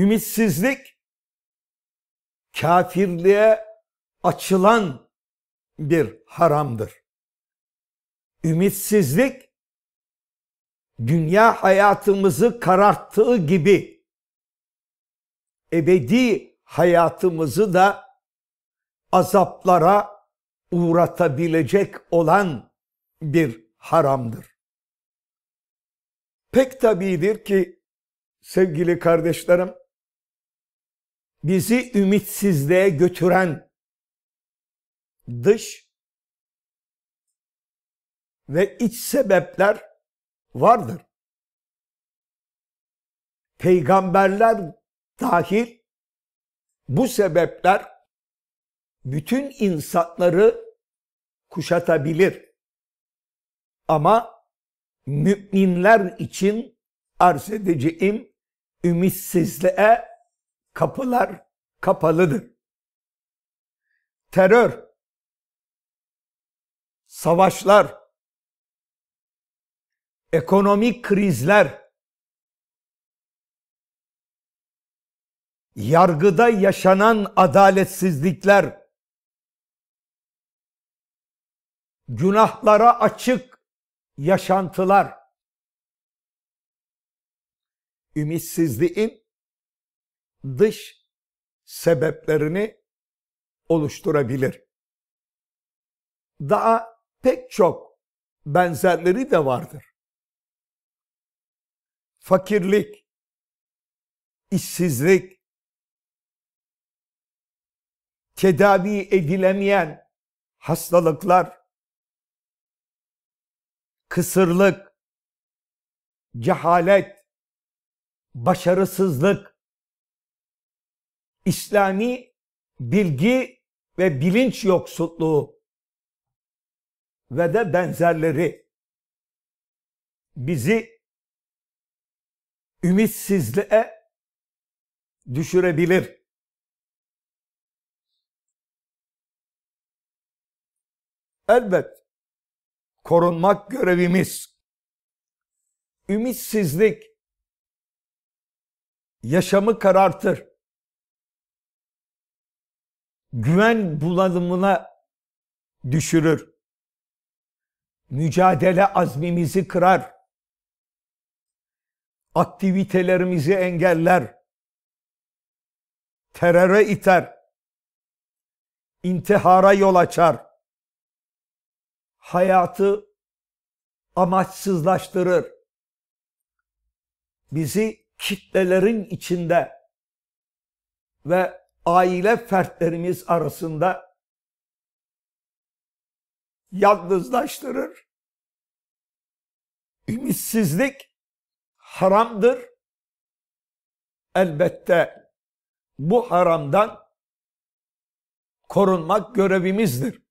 Ümitsizlik kafirliğe açılan bir haramdır. Ümitsizlik dünya hayatımızı kararttığı gibi ebedi hayatımızı da azaplara uğratabilecek olan bir haramdır. Pek tabidir ki sevgili kardeşlerim bizi ümitsizliğe götüren dış ve iç sebepler vardır. Peygamberler dahil bu sebepler bütün insanları kuşatabilir. Ama müminler için arz edeceğim ümitsizliğe kapılar kapalıdır. Terör, savaşlar, ekonomik krizler, yargıda yaşanan adaletsizlikler, günahlara açık yaşantılar, ümitsizliğin dış sebeplerini oluşturabilir. Daha pek çok benzerleri de vardır. Fakirlik, işsizlik, tedavi edilemeyen hastalıklar, kısırlık, cehalet, başarısızlık, İslami bilgi ve bilinç yoksulluğu ve de benzerleri bizi ümitsizliğe düşürebilir. Elbet korunmak görevimiz. Ümitsizlik yaşamı karartır güven bulanımına düşürür. Mücadele azmimizi kırar. Aktivitelerimizi engeller. Teröre iter. intihara yol açar. Hayatı amaçsızlaştırır. Bizi kitlelerin içinde ve aile fertlerimiz arasında yalnızlaştırır. Ümitsizlik haramdır. Elbette bu haramdan korunmak görevimizdir.